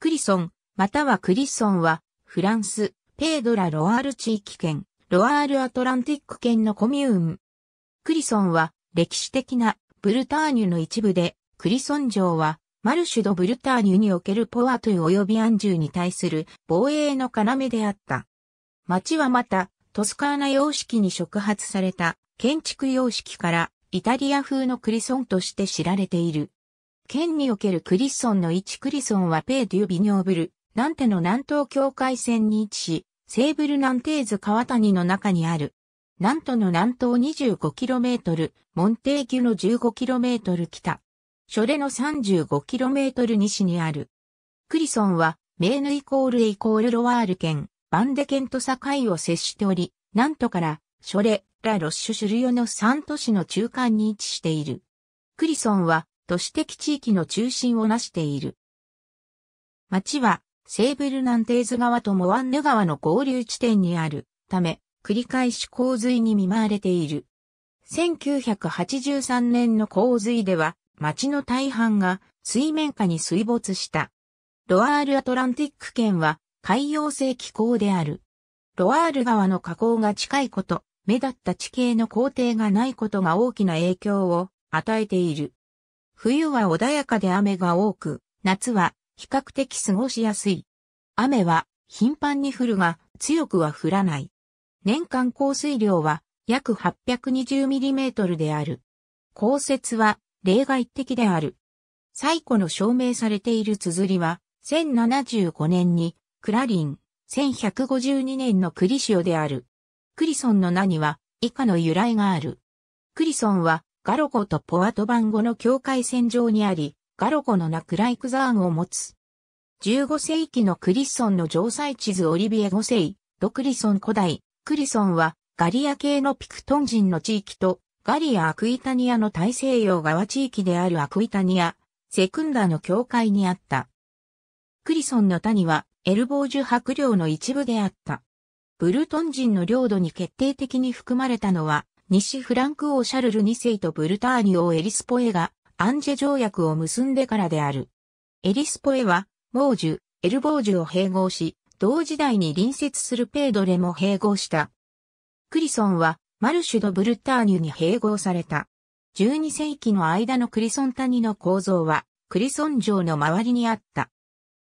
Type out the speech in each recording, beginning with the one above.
クリソン、またはクリソンは、フランス、ペードラ・ロワール地域圏、ロワール・アトランティック圏のコミューン。クリソンは、歴史的なブルターニュの一部で、クリソン城は、マルシュド・ブルターニュにおけるポワトゥ及びアンジュに対する防衛の要であった。町はまた、トスカーナ様式に触発された建築様式からイタリア風のクリソンとして知られている。県におけるクリソンの置クリソンはペーデュ・ビニョーブル、南テの南東境界線に位置し、セーブルンテーズ川谷の中にある。南都の南東 25km、モンテーギュの 15km 北。ショレの 35km 西にある。クリソンは、メーヌイコールイコールロワール県、バンデ県と境を接しており、南都から、ショレ、ラ・ロッシュ・シュルヨの3都市の中間に位置している。クリソンは、都市的地域の中心を成している。町は、セーブルナンテーズ川とモワンヌ川の合流地点にあるため、繰り返し洪水に見舞われている。1983年の洪水では、町の大半が水面下に水没した。ロアールアトランティック圏は海洋性気候である。ロアール川の河口が近いこと、目立った地形の工程がないことが大きな影響を与えている。冬は穏やかで雨が多く、夏は比較的過ごしやすい。雨は頻繁に降るが強くは降らない。年間降水量は約 820mm である。降雪は例外的である。最古の証明されている綴りは、1075年にクラリン、1152年のクリシオである。クリソンの名には以下の由来がある。クリソンはガロコとポアトバンゴの境界線上にあり、ガロコのナクライクザーンを持つ。15世紀のクリッソンの城塞地図オリビエ5世、ドクリソン古代、クリソンはガリア系のピクトン人の地域とガリア・アクイタニアの大西洋側地域であるアクイタニア、セクンダの境界にあった。クリソンの谷はエルボージュ白領の一部であった。ブルトン人の領土に決定的に含まれたのは西フランク王シャルル2世とブルターニュ王エリスポエがアンジェ条約を結んでからである。エリスポエは、モージュ、エルボージュを併合し、同時代に隣接するペードレも併合した。クリソンは、マルシュド・ブルターニュに併合された。12世紀の間のクリソン谷の構造は、クリソン城の周りにあった。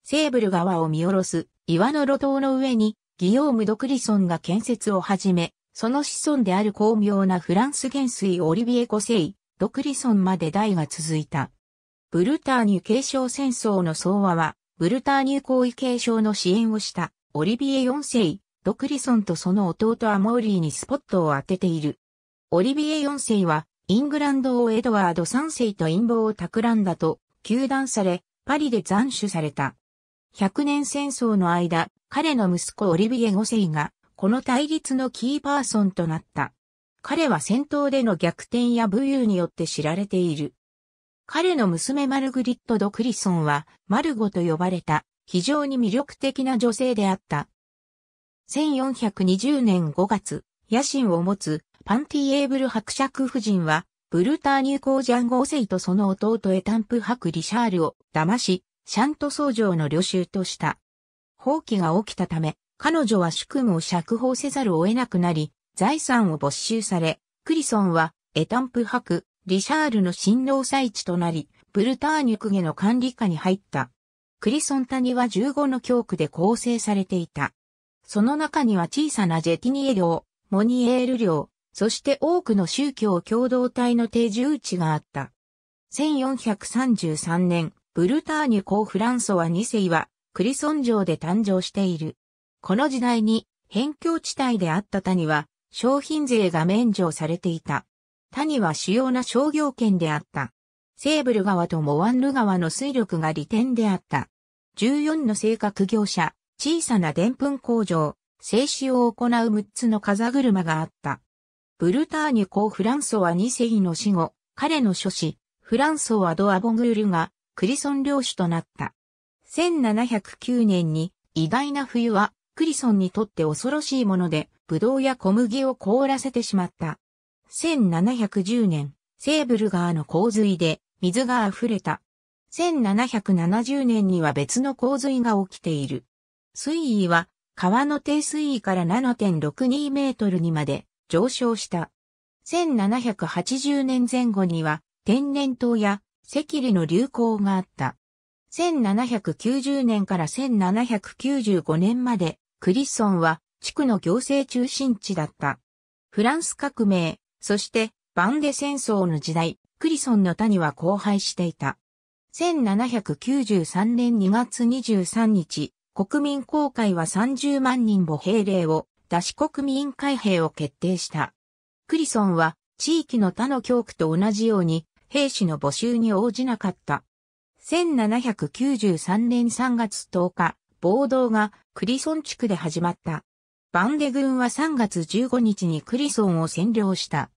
セーブル川を見下ろす、岩の路頭の上に、ギヨーム・ド・クリソンが建設を始め、その子孫である巧妙なフランス元帥オリビエ・コセイ、ドクリソンまで代が続いた。ブルターニュ継承戦争の総和は、ブルターニュ行為継承の支援をしたオリビエ4世、ドクリソンとその弟アモーリーにスポットを当てている。オリビエ4世は、イングランド王エドワード3世と陰謀を企んだと、糾弾され、パリで斬首された。100年戦争の間、彼の息子オリビエ5世が、この対立のキーパーソンとなった。彼は戦闘での逆転や武勇によって知られている。彼の娘マルグリット・ド・クリソンは、マルゴと呼ばれた、非常に魅力的な女性であった。1420年5月、野心を持つ、パンティエーブル伯爵夫人は、ブルターニュ公ジャンゴーセイとその弟エタンプ伯リシャールを騙し、シャント僧城の旅衆とした。放棄が起きたため、彼女は主君を釈放せざるを得なくなり、財産を没収され、クリソンはエタンプ博、リシャールの新郎祭地となり、ブルターニュクゲの管理下に入った。クリソン谷は15の教区で構成されていた。その中には小さなジェティニエ領、モニエール領、そして多くの宗教共同体の定住地があった。1433年、ブルターニュ公フランソワ2世は、クリソン城で誕生している。この時代に辺境地帯であった谷は商品税が免除されていた。谷は主要な商業圏であった。セーブル川とモワンル川の水力が利点であった。14の性格業者、小さな澱粉工場、製紙を行う6つの風車があった。ブルターニュ公フランソワ2世の死後、彼の諸子、フランソワ・ド・アボグールがクリソン領主となった。1709年に偉大な冬はクリソンにとって恐ろしいもので、ブドウや小麦を凍らせてしまった。1710年、セーブル川の洪水で水が溢れた。1770年には別の洪水が起きている。水位は川の低水位から7.62メートルにまで上昇した。1780年前後には天然痘や赤痢の流行があった。1790年から1795年までクリッソンは地区の行政中心地だった。フランス革命、そしてバンデ戦争の時代、クリソンの谷は荒廃していた。1793年2月23日、国民公会は30万人母兵令を出し国民開兵を決定した。クリソンは地域の他の教区と同じように兵士の募集に応じなかった。1793年3月10日、暴動がクリソン地区で始まった。バンデ軍は3月15日にクリソンを占領した。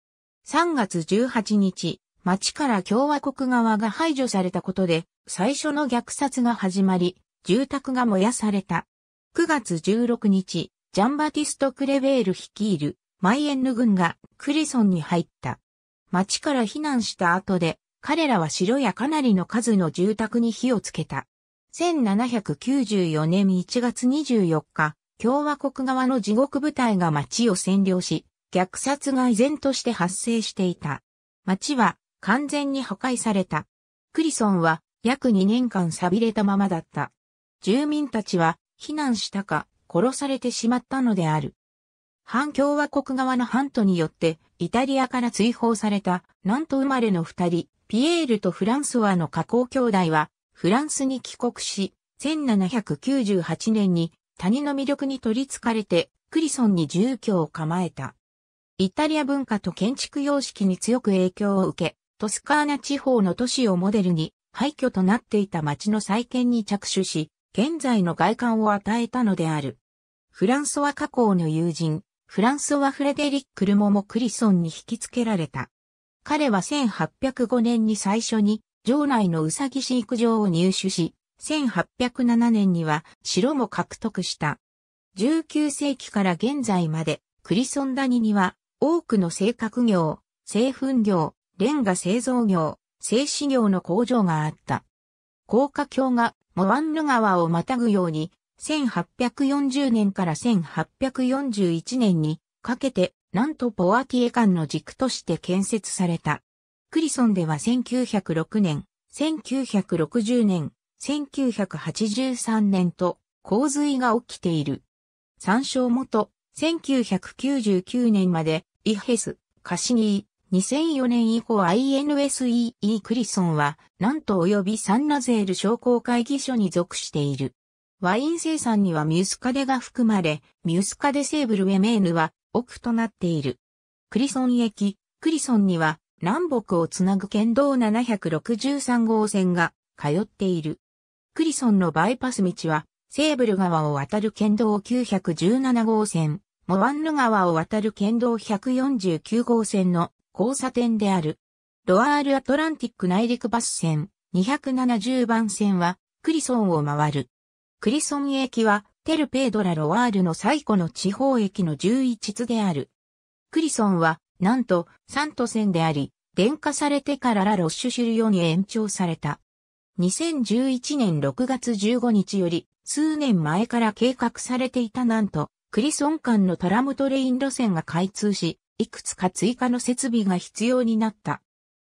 3月18日、町から共和国側が排除されたことで、最初の虐殺が始まり、住宅が燃やされた。9月16日、ジャンバティスト・クレベール率いるマイエンヌ軍がクリソンに入った。町から避難した後で、彼らは城やかなりの数の住宅に火をつけた。1794年1月24日、共和国側の地獄部隊が町を占領し、虐殺が依然として発生していた。町は完全に破壊された。クリソンは約2年間錆びれたままだった。住民たちは避難したか殺されてしまったのである。反共和国側の反トによってイタリアから追放されたなんと生まれの二人、ピエールとフランソワの加工兄弟はフランスに帰国し、1798年に谷の魅力に取り憑かれてクリソンに住居を構えた。イタリア文化と建築様式に強く影響を受け、トスカーナ地方の都市をモデルに廃墟となっていた町の再建に着手し、現在の外観を与えたのである。フランソワ加工の友人、フランソワ・フレデリック・ルモもクリソンに引き付けられた。彼は1805年に最初に城内のうさぎ飼育場を入手し、1807年には城も獲得した。19世紀から現在まで、クリソン谷には多くの製革業、製粉業、レンガ製造業、製紙業の工場があった。高架橋がモワンヌ川をまたぐように、1840年から1841年にかけて、なんとポワティエ間の軸として建設された。クリソンでは1906年、1960年、1983年と洪水が起きている。参照元、1999年まで、イヘス、カシニー、2004年以降 INSEE クリソンは、なんと及びサンナゼール商工会議所に属している。ワイン生産にはミュスカデが含まれ、ミュスカデセーブルウェメーヌは奥となっている。クリソン駅、クリソンには南北をつなぐ県道763号線が通っている。クリソンのバイパス道は、セーブル川を渡る県道917号線、モワンヌ川を渡る県道149号線の交差点である。ロアールアトランティック内陸バス線270番線はクリソンを回る。クリソン駅はテルペードラ・ロワールの最古の地方駅の11つである。クリソンはなんと、サント線であり、電化されてからラ・ロッシュシュリオに延長された。2011年6月15日より、数年前から計画されていたなんと、クリソン間のトラムトレイン路線が開通し、いくつか追加の設備が必要になった。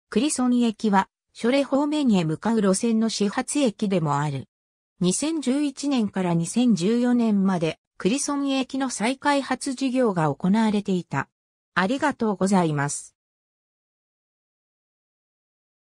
クリソン駅は、ショレ方面へ向かう路線の始発駅でもある。2011年から2014年まで、クリソン駅の再開発事業が行われていた。ありがとうございます。